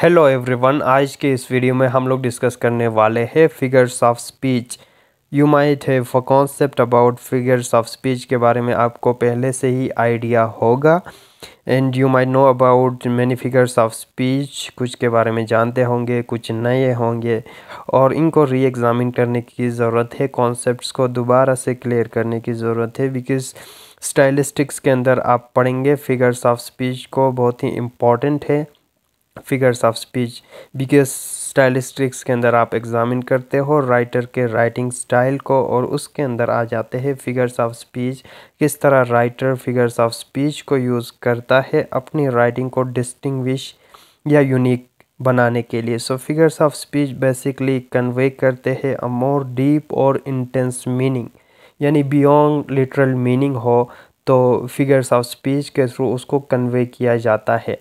Hello everyone आज के इस वीडियो में हम लोग डिस्कस करने वाले हैं figures of speech you might have a concept about figures of speech के बारे में आपको पहले से ही आइडिया होगा and you might know about many figures of speech कुछ के बारे में जानते होंगे कुछ नए होंगे और इनको री एग्ज़ामिन करने की ज़रूरत है कॉन्सेप्ट को दोबारा से क्लियर करने की ज़रूरत है बिकॉज़ स्टाइलिस्टिक्स के अंदर आप पढ़ेंगे फिगर्स ऑफ स्पीच को बहुत ही इम्पॉर्टेंट है figures of speech biggest stylistics के अंदर आप एग्ज़ामिन करते हो राइटर के राइटिंग स्टाइल को और उसके अंदर आ जाते हैं फिगर्स ऑफ स्पीच किस तरह राइटर फिगर्स ऑफ स्पीच को यूज़ करता है अपनी राइटिंग को डिस्टिंग्विश या यूनिक बनाने के लिए so figures of speech basically convey करते हैं अ मोर डीप और इंटेंस मीनिंग यानी बियॉन्ग लिटरल मीनिंग हो तो फिगर्स ऑफ स्पीच के थ्रू उसको कन्वे किया जाता है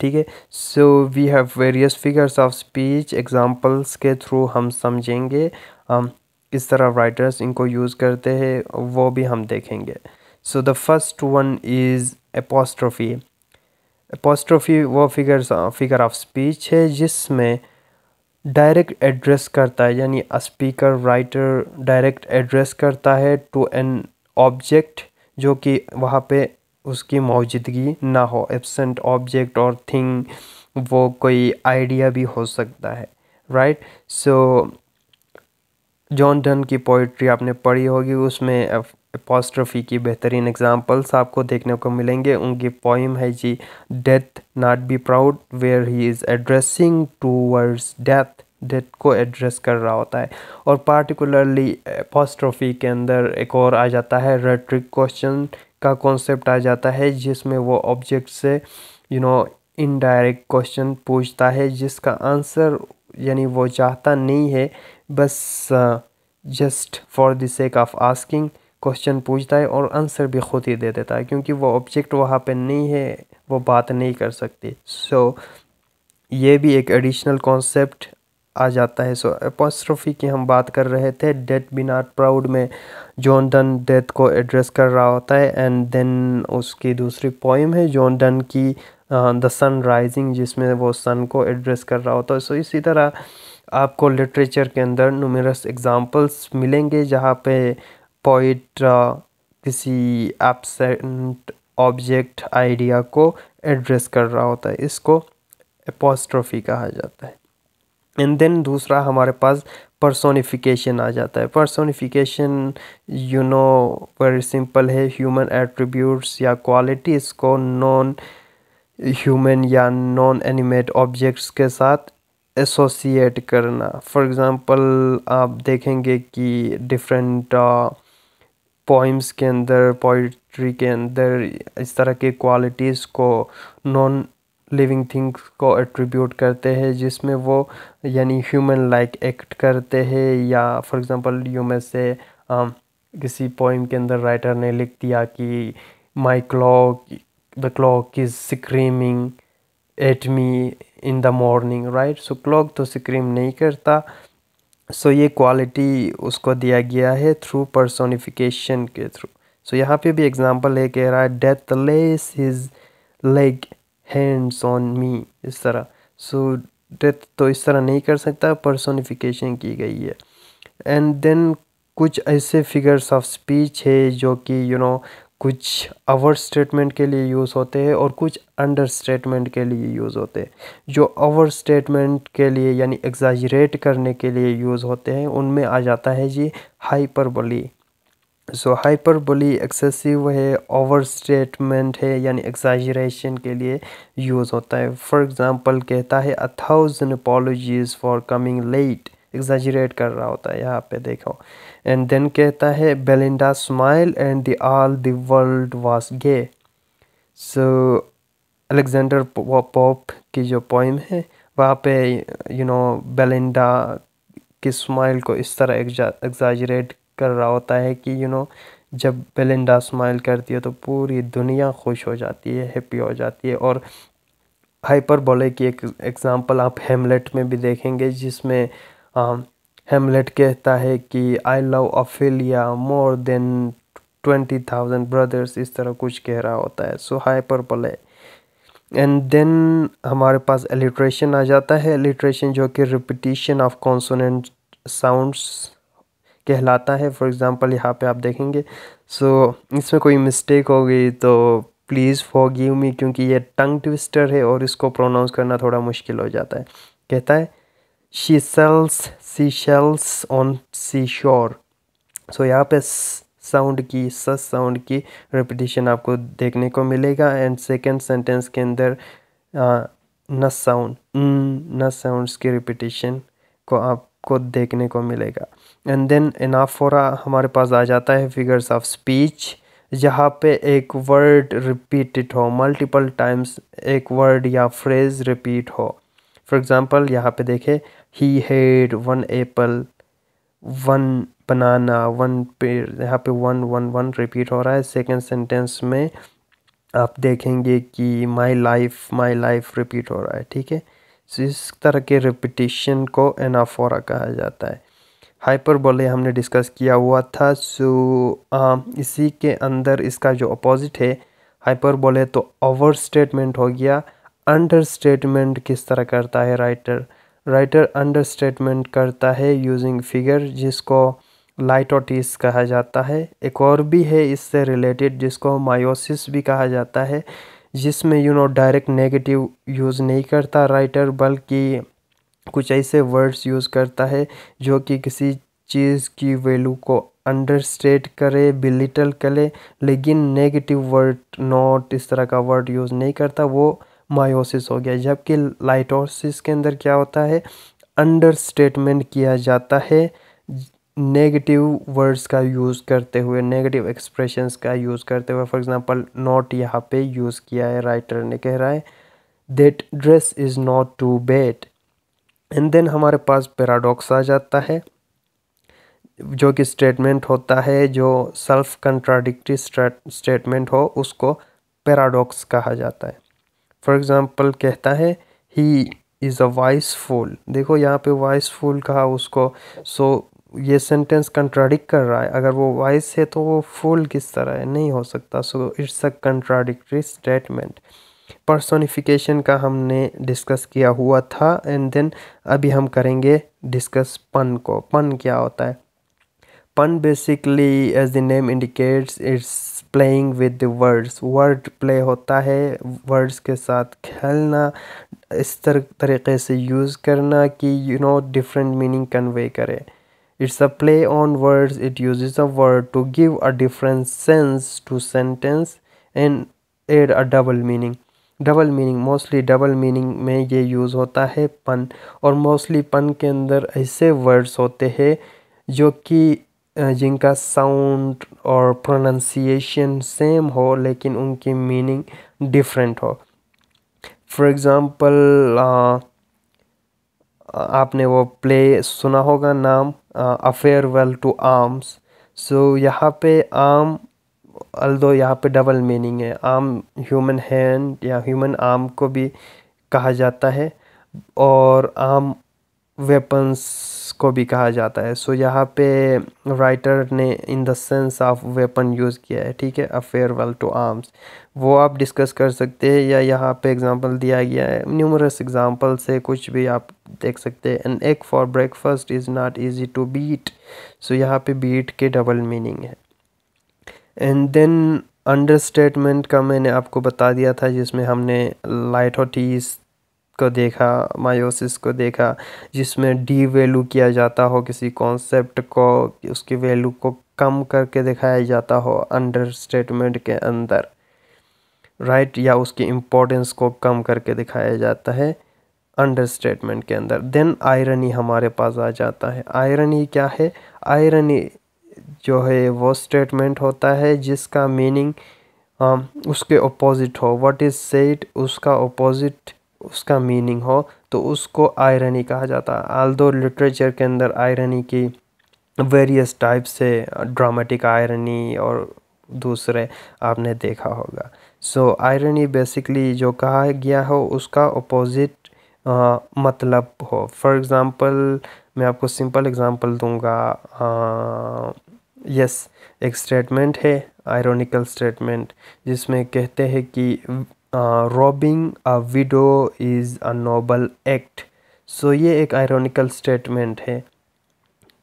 ठीक है so we have various figures of speech examples के थ्रू हम समझेंगे हम किस तरह राइटर्स इनको यूज़ करते हैं वो भी हम देखेंगे so the first one is apostrophe apostrophe वो फिगर फिगर ऑफ स्पीच है जिसमें डायरेक्ट एड्रेस करता है यानी स्पीकर राइटर डायरेक्ट एड्रेस करता है टू एन ऑब्जेक्ट जो कि वहाँ पे उसकी मौजूदगी ना हो एबसेंट ऑब्जेक्ट और थिंग वो कोई आइडिया भी हो सकता है राइट सो जॉन डन की पोइट्री आपने पढ़ी होगी उसमें एपोस्ट्रफी की बेहतरीन एग्जांपल्स आपको देखने को मिलेंगे उनकी पोइम है जी death not be proud where he is addressing to death death को एड्रेस कर रहा होता है और पार्टिकुलरली एपोस्ट्रफी के अंदर एक और आ जाता है रेट्रिक क्वेश्चन का कॉन्सेप्ट आ जाता है जिसमें वो ऑब्जेक्ट से यू नो इनडायरेक्ट क्वेश्चन पूछता है जिसका आंसर यानी वो चाहता नहीं है बस just for the sake of asking question पूछता है और आंसर भी खुद ही दे देता है क्योंकि वो ऑब्जेक्ट वहाँ पे नहीं है वो बात नहीं कर सकती सो so, ये भी एक एडिशनल कॉन्सेप्ट आ जाता है सो अपोस्ट्रोफी एपोस्ट्रोफी की हम बात कर रहे थे डेट बी नॉट प्राउड में जॉन डन डेथ को एड्रेस कर रहा होता है एंड देन उसकी दूसरी पोइम है जॉन डन की द सन राइजिंग जिसमें वो सन को एड्रेस कर रहा होता है सो so, इसी तरह आपको लिटरेचर के अंदर नुमेरस एग्जांपल्स मिलेंगे जहाँ पे पोइट किसी एबसेंट ऑब्जेक्ट आइडिया को एड्रेस कर रहा होता है इसको एपोस्ट्रोफी कहा जाता है एंड देन दूसरा हमारे पास पर्सोनिफिकेशन आ जाता है personification you know very simple है ह्यूमन एट्रीब्यूट्स या क्वालिटीज़ को नॉन ह्यूमन या नॉन एनिमेट ऑब्जेक्ट्स के साथ एसोसिएट करना फॉर एग्ज़ाम्पल आप देखेंगे कि डिफरेंट पोइम्स uh, के अंदर पोइट्री के अंदर इस तरह के क्वालिटीज़ को नॉन लिविंग थिंग्स को एट्रीब्यूट करते हैं जिसमें वो यानी ह्यूमन लाइक एक्ट करते हैं या फॉर एग्जांपल यू में से किसी पोइम के अंदर राइटर ने लिख दिया कि my clock the clock is screaming at me in the morning right so clock तो स्क्रीम नहीं करता सो so, ये क्वालिटी उसको दिया गया है थ्रू परसोनिफिकेशन के थ्रू सो so, यहाँ पे भी एग्जांपल है कह रहा है death lays his leg hands on me इस तरह सो so, डेथ तो इस तरह नहीं कर सकता पर्सोनिफिकेशन की गई है एंड देन कुछ ऐसे फिगर्स ऑफ स्पीच है जो कि यू you नो know, कुछ अवर स्टेटमेंट के लिए यूज़ होते हैं और कुछ अंडर स्टेटमेंट के लिए यूज़ होते हैं जो ओवर स्टेटमेंट के लिए यानी एग्जाजरेट करने के लिए यूज़ होते हैं उनमें आ जाता है जी हाइपरबली सो हाइपरबोली एक्सेसिव है ओवर स्टेटमेंट है यानी एग्जाजरेशन के लिए यूज़ होता है फॉर एग्जांपल कहता है a thousand apologies for coming late exaggerate कर रहा होता है यहाँ पे देखो एंड देन कहता है Belinda smile and the all the world was gay so Alexander Pope की जो पोइम है वहाँ पे यू नो बेलिंडा की स्माइल को इस तरह एग्जाजरेट कर रहा होता है कि यू नो जब बेलिंडा स्माइल करती है तो पूरी दुनिया खुश हो जाती है हैप्पी हो जाती है और हाइपरबोले की एक एग्ज़ाम्पल आप हेमलेट में भी देखेंगे जिसमें हेमलेट कहता है कि I love Ophelia more than twenty thousand brothers इस तरह कुछ कह रहा होता है so hyperbole and then हमारे पास एलिट्रेशन आ जाता है एलिट्रेशन जो कि रिपीटिशन ऑफ कॉन्सोनेंट साउंड्स कहलाता है फॉर एग्ज़ाम्पल यहाँ पे आप देखेंगे सो so, इसमें कोई मिस्टेक हो गई तो प्लीज़ फॉरगिव मी क्योंकि ये टंग ट्विस्टर है और इसको प्रोनाउंस करना थोड़ा मुश्किल हो जाता है कहता है she sells sea shells on sea shore so यहाँ पे साउंड की सस साउंड की रिपीटिशन आपको देखने को मिलेगा एंड सेकेंड सेंटेंस के अंदर uh, न साउंड न साउंड्स की रिपीटेशन को आप आपको देखने को मिलेगा एंड देन एनाफोरा हमारे पास आ जाता है फिगर्स ऑफ स्पीच जहाँ पे एक वर्ड रिपीटेड हो मल्टीपल टाइम्स एक वर्ड या फ्रेज रिपीट हो फॉर एग्ज़ाम्पल यहाँ पे देखें he had one apple one banana one पे यहाँ पे वन वन वन रिपीट हो रहा है सेकंड सेंटेंस में आप देखेंगे कि my life my life repeat हो रहा है ठीक है इस तरह के रिपीटेशन को एनाफोरा कहा जाता है हाइपरबोले हमने डिस्कस किया हुआ था सो आ, इसी के अंदर इसका जो अपोजिट है हाइपरबोले तो ओवर स्टेटमेंट हो गया अंडर स्टेटमेंट किस तरह करता है राइटर राइटर अंडर स्टेटमेंट करता है यूजिंग फिगर जिसको लाइटोटिस कहा जाता है एक और भी है इससे रिलेटेड जिसको मायोसिस भी कहा जाता है जिसमें you know direct negative use नहीं करता राइटर बल्कि कुछ ऐसे वर्ड्स यूज़ करता है जो कि किसी चीज़ की वैल्यू को अंडरस्टेट करे बिलिटल करे लेकिन नेगेटिव वर्ड नॉट इस तरह का वर्ड यूज़ नहीं करता वो मायोसिस हो गया जबकि लाइटोसिस के अंदर क्या होता है अंडरस्टेटमेंट किया जाता है नेगेटिव वर्ड्स का यूज़ करते हुए नेगेटिव एक्सप्रेशंस का यूज़ करते हुए फॉर एग्जांपल नॉट यहाँ पे यूज़ किया है राइटर ने कह रहा है that dress is not too bad and then हमारे पास पैराडॉक्स आ जाता है जो कि स्टेटमेंट होता है जो सेल्फ कंट्राडिक्टी स्टेटमेंट हो उसको पैराडॉक्स कहा जाता है फॉर एग्ज़ाम्पल कहता है he is a wise fool देखो यहाँ पे वॉइस फुल कहा उसको सो so, ये सेंटेंस कंट्राडिक कर रहा है अगर वो वाइस है तो वो फुल किस तरह है नहीं हो सकता so it's a contradictory statement personification का हमने डिस्कस किया हुआ था एंड देन अभी हम करेंगे डिस्कस पन को पन क्या होता है pun basically as the name indicates it's playing with the words word play होता है वर्ड्स के साथ खेलना इस तरह तरीके से यूज़ करना कि you know different meaning convey करे it's a play on words it uses a word to give a different sense to sentence and add a double meaning double meaning mostly double meaning में ये use होता है पन और mostly पन के अंदर ऐसे वर्ड्स होते हैं जो कि जिनका साउंड और प्रोनाउंसिएशन सेम हो लेकिन उनकी मीनिंग डिफरेंट हो फॉर एग्ज़ाम्पल आपने वो प्ले सुना होगा नाम a farewell to arms so यहाँ पे आर्म अल्दो यहाँ पे डबल मीनिंग है आम ह्यूमन हैंड या ह्यूमन आर्म को भी कहा जाता है और आम वेपन्स को भी कहा जाता है सो so, यहाँ पे राइटर ने in the sense of weapon use किया है ठीक है अ फेयरवेल टू आर्म्स वो आप डिस्कस कर सकते हैं या यहाँ पे एग्जांपल दिया गया है न्यूमरस एग्जांपल से कुछ भी आप देख सकते हैं and egg for breakfast is not easy to beat so यहाँ पे बीट के डबल मीनिंग है एंड देन स्टेटमेंट का मैंने आपको बता दिया था जिसमें हमने लाइट हॉटीज को देखा मायोसिस को देखा जिसमें डी वैल्यू किया जाता हो किसी कॉन्सेप्ट को उसकी वैल्यू को कम करके दिखाया जाता हो अंडर स्टेटमेंट के अंदर राइट right? या उसकी इम्पोर्टेंस को कम करके दिखाया जाता है अंडर स्टेटमेंट के अंदर देन आयरनी हमारे पास आ जाता है आयरनी क्या है आयरनी जो है वो स्टेटमेंट होता है जिसका मीनिंग उसके अपोजिट हो व्हाट इज़ सेड उसका अपोजिट उसका मीनिंग हो तो उसको आयरनी कहा जाता है आल दो लिटरेचर के अंदर आयरनी की वेरियस टाइप्स से ड्रामेटिक आयरनी और दूसरे आपने देखा होगा सो आयरनी बेसिकली जो कहा गया हो उसका अपोजिट मतलब हो फॉर एग्ज़ाम्पल मैं आपको सिंपल एग्ज़ाम्पल दूंगा यस एक स्टेटमेंट है आयरोनिकल स्टेटमेंट जिसमें कहते हैं कि a robbing a widow is a noble act so ये एक आयरोनिकल स्टेटमेंट है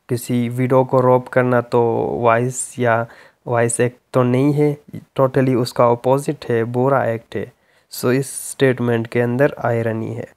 किसी विडो को रोब करना तो वाइस या वाइस एक्ट तो नहीं है टोटली उसका अपोजिट है बुरा एक्ट है सो so, इस स्टेटमेंट के अंदर आयरनी है